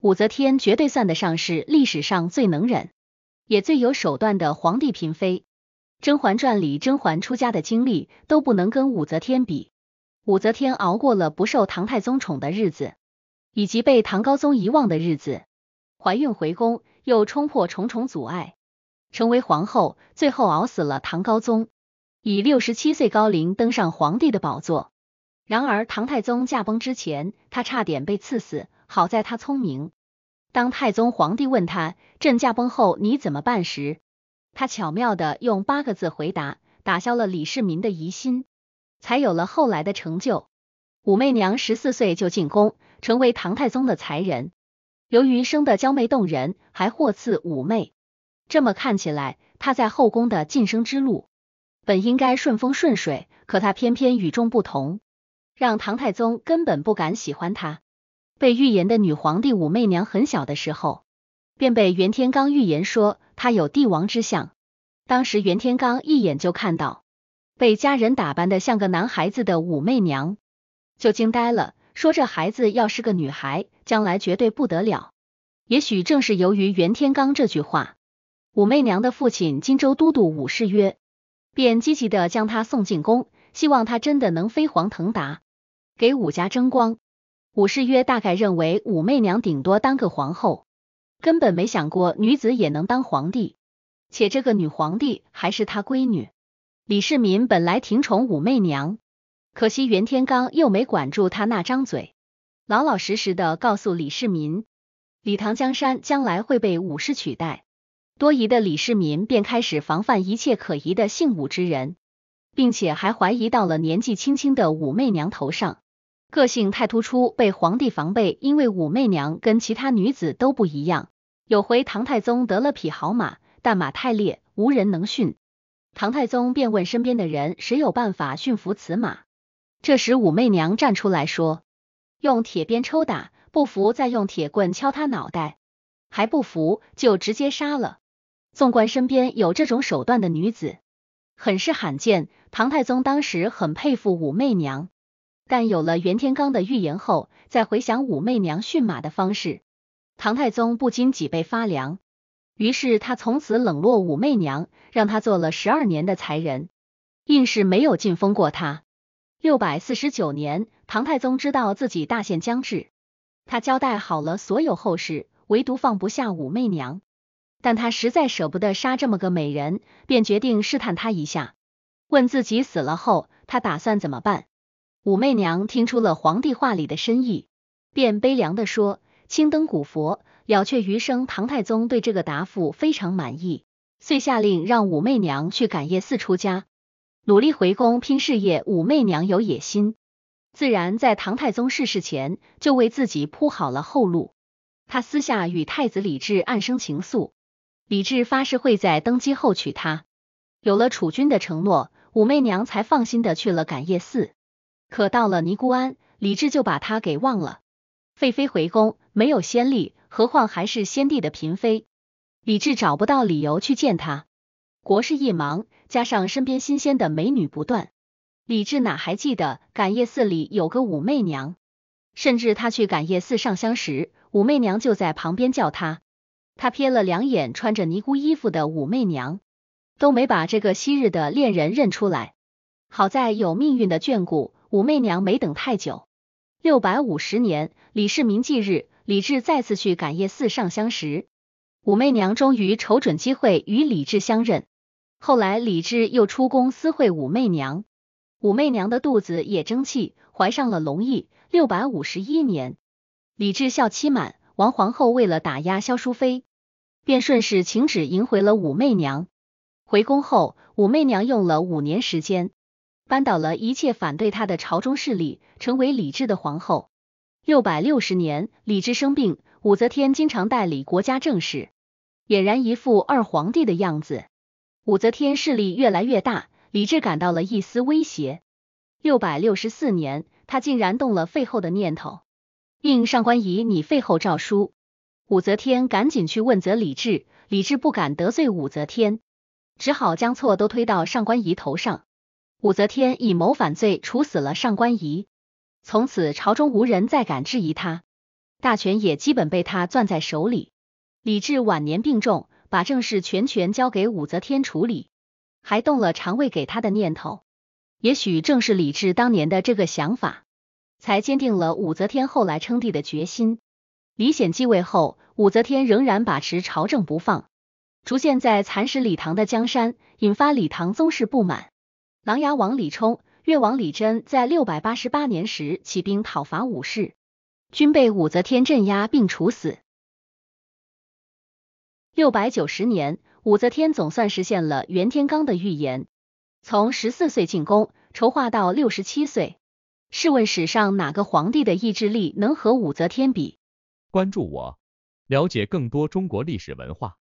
武则天绝对算得上是历史上最能忍，也最有手段的皇帝嫔妃。《甄嬛传》里甄嬛出家的经历都不能跟武则天比。武则天熬过了不受唐太宗宠的日子，以及被唐高宗遗忘的日子，怀孕回宫又冲破重重阻碍，成为皇后，最后熬死了唐高宗，以六十七岁高龄登上皇帝的宝座。然而，唐太宗驾崩之前，她差点被赐死。好在她聪明，当太宗皇帝问他“朕驾崩后你怎么办”时，他巧妙的用八个字回答，打消了李世民的疑心，才有了后来的成就。武媚娘十四岁就进宫，成为唐太宗的才人，由于生得娇媚动人，还获赐武媚。这么看起来，她在后宫的晋升之路本应该顺风顺水，可她偏偏与众不同，让唐太宗根本不敢喜欢她。被预言的女皇帝武媚娘很小的时候，便被袁天罡预言说她有帝王之相。当时袁天罡一眼就看到被家人打扮的像个男孩子的武媚娘，就惊呆了，说这孩子要是个女孩，将来绝对不得了。也许正是由于袁天罡这句话，武媚娘的父亲荆州都督武士曰，便积极的将她送进宫，希望她真的能飞黄腾达，给武家争光。武士约大概认为武媚娘顶多当个皇后，根本没想过女子也能当皇帝，且这个女皇帝还是他闺女。李世民本来挺宠武媚娘，可惜袁天罡又没管住他那张嘴，老老实实的告诉李世民，李唐江山将来会被武士取代。多疑的李世民便开始防范一切可疑的姓武之人，并且还怀疑到了年纪轻轻的武媚娘头上。个性太突出，被皇帝防备。因为武媚娘跟其他女子都不一样。有回唐太宗得了匹好马，但马太烈，无人能驯。唐太宗便问身边的人，谁有办法驯服此马？这时武媚娘站出来说：“用铁鞭抽打，不服再用铁棍敲他脑袋，还不服就直接杀了。”纵观身边有这种手段的女子，很是罕见。唐太宗当时很佩服武媚娘。但有了袁天罡的预言后，再回想武媚娘驯马的方式，唐太宗不禁脊背发凉。于是他从此冷落武媚娘，让她做了十二年的才人，硬是没有进封过她。六百四十九年，唐太宗知道自己大限将至，他交代好了所有后事，唯独放不下武媚娘。但他实在舍不得杀这么个美人，便决定试探她一下，问自己死了后，他打算怎么办。武媚娘听出了皇帝话里的深意，便悲凉地说：“青灯古佛，了却余生。”唐太宗对这个答复非常满意，遂下令让武媚娘去感业寺出家，努力回宫拼事业。武媚娘有野心，自然在唐太宗逝世前就为自己铺好了后路。他私下与太子李治暗生情愫，李治发誓会在登基后娶她。有了储君的承诺，武媚娘才放心的去了感业寺。可到了尼姑庵，李治就把她给忘了。废妃回宫没有先例，何况还是先帝的嫔妃，李治找不到理由去见她。国事一忙，加上身边新鲜的美女不断，李治哪还记得感业寺里有个武媚娘？甚至他去感业寺上香时，武媚娘就在旁边叫他，他瞥了两眼穿着尼姑衣服的武媚娘，都没把这个昔日的恋人认出来。好在有命运的眷顾。武媚娘没等太久，六百五十年，李世民忌日，李治再次去感业寺上香时，武媚娘终于瞅准机会与李治相认。后来，李治又出宫私会武媚娘，武媚娘的肚子也争气，怀上了龙裔。六百五十一年，李治孝期满，王皇后为了打压萧淑妃，便顺势请旨迎回了武媚娘。回宫后，武媚娘用了五年时间。扳倒了一切反对他的朝中势力，成为李治的皇后。六百六十年，李治生病，武则天经常代理国家政事，俨然一副二皇帝的样子。武则天势力越来越大，李治感到了一丝威胁。六百六十四年，他竟然动了废后的念头，应上官仪拟废后诏书。武则天赶紧去问责李治，李治不敢得罪武则天，只好将错都推到上官仪头上。武则天以谋反罪处死了上官仪，从此朝中无人再敢质疑她，大权也基本被她攥在手里。李治晚年病重，把政事全权交给武则天处理，还动了禅位给他的念头。也许正是李治当年的这个想法，才坚定了武则天后来称帝的决心。李显继位后，武则天仍然把持朝政不放，逐渐在蚕食李唐的江山，引发李唐宗室不满。琅琊王李冲、越王李贞在六百八十八年时起兵讨伐武士，均被武则天镇压并处死。六百九十年，武则天总算实现了袁天罡的预言，从十四岁进宫，筹划到六十七岁。试问史上哪个皇帝的意志力能和武则天比？关注我，了解更多中国历史文化。